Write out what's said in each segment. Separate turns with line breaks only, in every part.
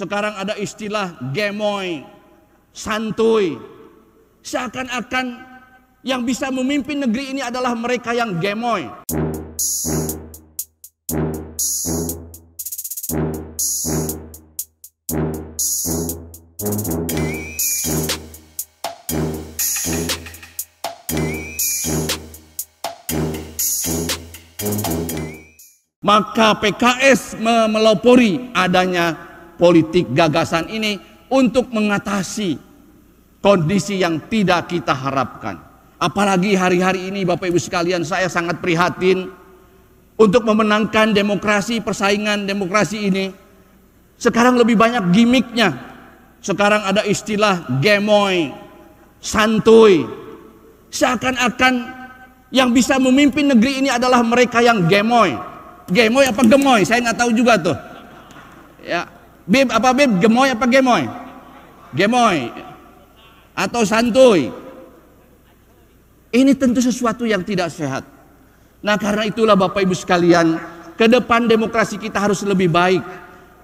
Sekarang ada istilah gemoy, santuy. Seakan-akan yang bisa memimpin negeri ini adalah mereka yang gemoy. Maka PKS melopori adanya politik gagasan ini untuk mengatasi kondisi yang tidak kita harapkan. Apalagi hari-hari ini Bapak Ibu sekalian saya sangat prihatin untuk memenangkan demokrasi persaingan demokrasi ini. Sekarang lebih banyak gimmicknya. Sekarang ada istilah gemoy, santuy. Seakan-akan yang bisa memimpin negeri ini adalah mereka yang gemoy. Gemoy apa gemoy? Saya nggak tahu juga tuh. Ya, Bib apa bib? Gemoy apa gemoy? Gemoy. Atau santuy. Ini tentu sesuatu yang tidak sehat. Nah karena itulah Bapak Ibu sekalian, ke depan demokrasi kita harus lebih baik.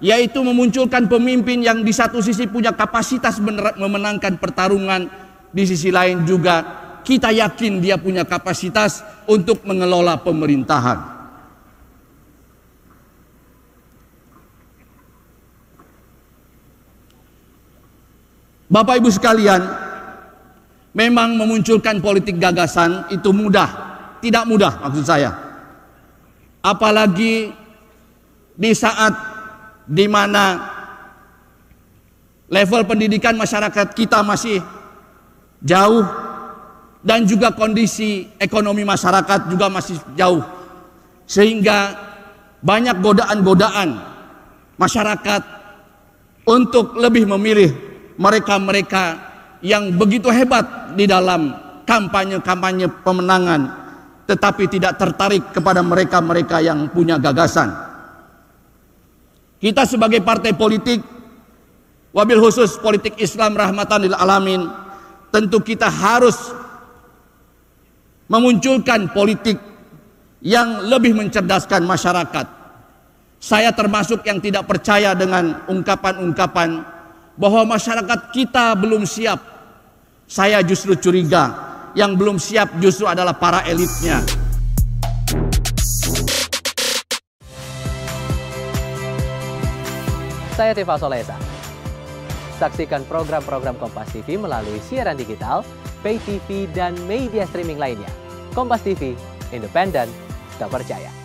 Yaitu memunculkan pemimpin yang di satu sisi punya kapasitas memenangkan pertarungan, di sisi lain juga kita yakin dia punya kapasitas untuk mengelola pemerintahan. Bapak Ibu sekalian, memang memunculkan politik gagasan itu mudah, tidak mudah maksud saya. Apalagi di saat di mana level pendidikan masyarakat kita masih jauh dan juga kondisi ekonomi masyarakat juga masih jauh sehingga banyak godaan-godaan masyarakat untuk lebih memilih mereka-mereka yang begitu hebat di dalam kampanye-kampanye pemenangan tetapi tidak tertarik kepada mereka-mereka yang punya gagasan. Kita sebagai partai politik wabil khusus politik Islam rahmatan lil alamin tentu kita harus memunculkan politik yang lebih mencerdaskan masyarakat. Saya termasuk yang tidak percaya dengan ungkapan-ungkapan bahwa masyarakat kita belum siap. Saya justru curiga, yang belum siap justru adalah para elitnya. Saya Tifa Solesa. Saksikan program-program Kompas TV melalui siaran digital, pay TV, dan media streaming lainnya. Kompas TV, independen, terpercaya.